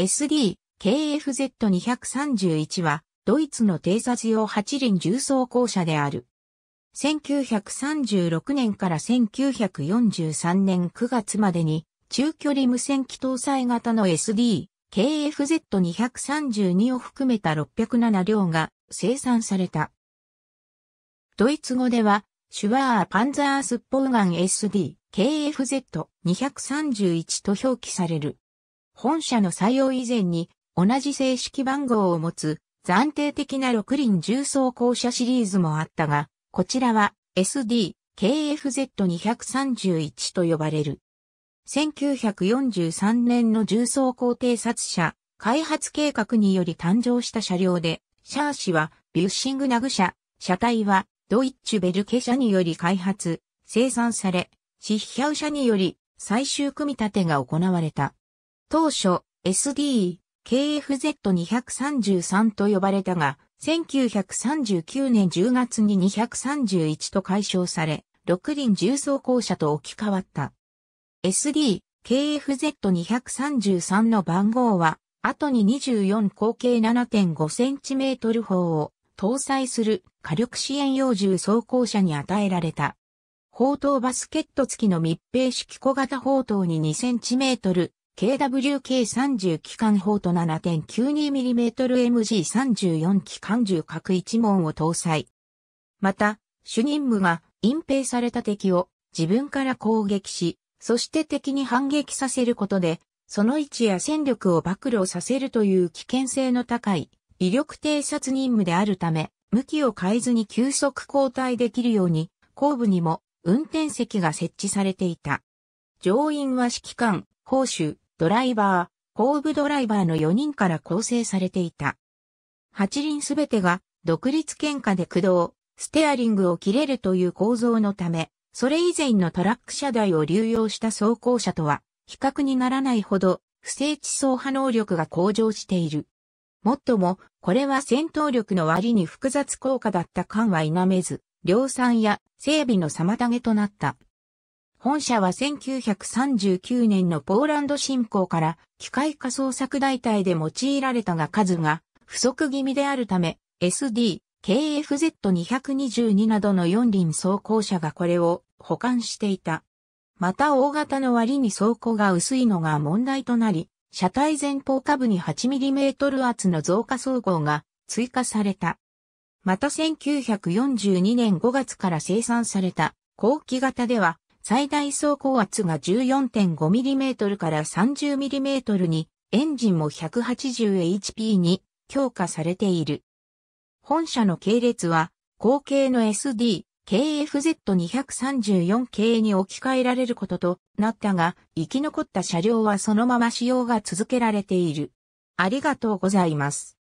SD-KFZ231 は、ドイツの偵察用8輪重装甲車である。1936年から1943年9月までに、中距離無線機搭載型の SD、KFZ232 を含めた607両が生産された。ドイツ語では、シュワーパンザースポーガン SD、KFZ231 と表記される。本社の採用以前に同じ正式番号を持つ暫定的な6輪重装甲車シリーズもあったが、こちらは SD、KFZ231 と呼ばれる。1943年の重装甲偵察車開発計画により誕生した車両で、シャーシはビュッシングナグ車、車体はドイッチュベルケ社により開発、生産され、シッヒャウ社により最終組み立てが行われた。当初 SD、KFZ233 と呼ばれたが、1939年10月に231と解消され、六輪重装甲車と置き換わった。SD、KFZ233 の番号は、後に24口径 7.5cm 砲を搭載する火力支援用重装甲車に与えられた。砲塔バスケット付きの密閉式小型砲塔に 2cm KWK30 機関砲と 7.92mmMG34 機関銃各一門を搭載。また、主任務が隠蔽された敵を自分から攻撃し、そして敵に反撃させることで、その位置や戦力を暴露させるという危険性の高い威力偵察任務であるため、向きを変えずに急速交代できるように、後部にも運転席が設置されていた。乗員は指揮官、報酬、ドライバー、後部ドライバーの4人から構成されていた。8輪すべてが独立喧嘩で駆動、ステアリングを切れるという構造のため、それ以前のトラック車台を流用した走行車とは比較にならないほど不正地走破能力が向上している。もっとも、これは戦闘力の割に複雑効果だった感は否めず、量産や整備の妨げとなった。本社は1939年のポーランド侵攻から機械化捜索大隊で用いられたが数が不足気味であるため SD、KFZ222 などの4輪装甲車がこれを保管していた。また大型の割に装甲が薄いのが問題となり、車体前方下部に 8mm 厚の増加装甲が追加された。また1942年5月から生産された後期型では最大走行圧が 14.5mm から 30mm に、エンジンも 180HP に強化されている。本社の系列は、後継の SD、KFZ234 系に置き換えられることとなったが、生き残った車両はそのまま使用が続けられている。ありがとうございます。